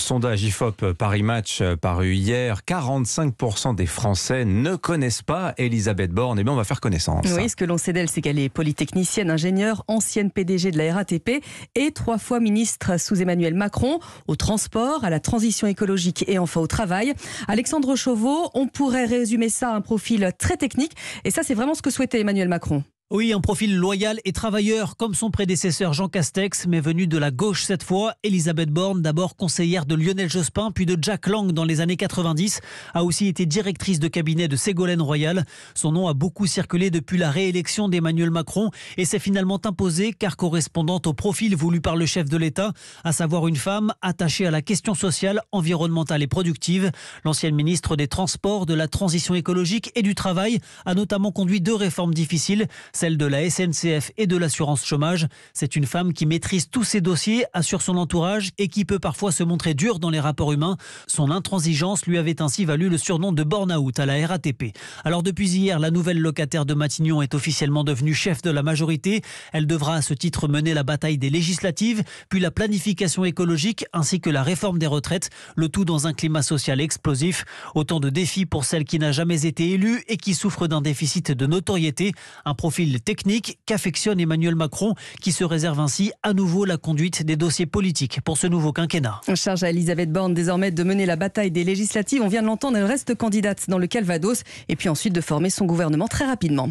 sondage IFOP Paris Match euh, paru hier, 45% des Français ne connaissent pas Elisabeth Borne. Eh bien, on va faire connaissance. Oui, ce que l'on sait d'elle, c'est qu'elle est polytechnicienne, ingénieure, ancienne PDG de la RATP et trois fois ministre sous Emmanuel Macron au transport, à la transition écologique et enfin au travail. Alexandre Chauveau, on pourrait résumer ça à un profil très technique et ça, c'est vraiment ce que souhaitait Emmanuel Macron. Oui, un profil loyal et travailleur comme son prédécesseur Jean Castex, mais venu de la gauche cette fois. Elisabeth Borne, d'abord conseillère de Lionel Jospin, puis de Jack Lang dans les années 90, a aussi été directrice de cabinet de Ségolène Royal. Son nom a beaucoup circulé depuis la réélection d'Emmanuel Macron et s'est finalement imposé car correspondante au profil voulu par le chef de l'État, à savoir une femme attachée à la question sociale, environnementale et productive. L'ancienne ministre des Transports, de la Transition écologique et du Travail a notamment conduit deux réformes difficiles celle de la SNCF et de l'assurance chômage. C'est une femme qui maîtrise tous ses dossiers, assure son entourage et qui peut parfois se montrer dure dans les rapports humains. Son intransigeance lui avait ainsi valu le surnom de burn-out à la RATP. Alors depuis hier, la nouvelle locataire de Matignon est officiellement devenue chef de la majorité. Elle devra à ce titre mener la bataille des législatives, puis la planification écologique ainsi que la réforme des retraites, le tout dans un climat social explosif. Autant de défis pour celle qui n'a jamais été élue et qui souffre d'un déficit de notoriété, un profil technique qu'affectionne Emmanuel Macron, qui se réserve ainsi à nouveau la conduite des dossiers politiques pour ce nouveau quinquennat. On charge à Elisabeth Borne désormais de mener la bataille des législatives. On vient de l'entendre, elle reste candidate dans le Calvados et puis ensuite de former son gouvernement très rapidement.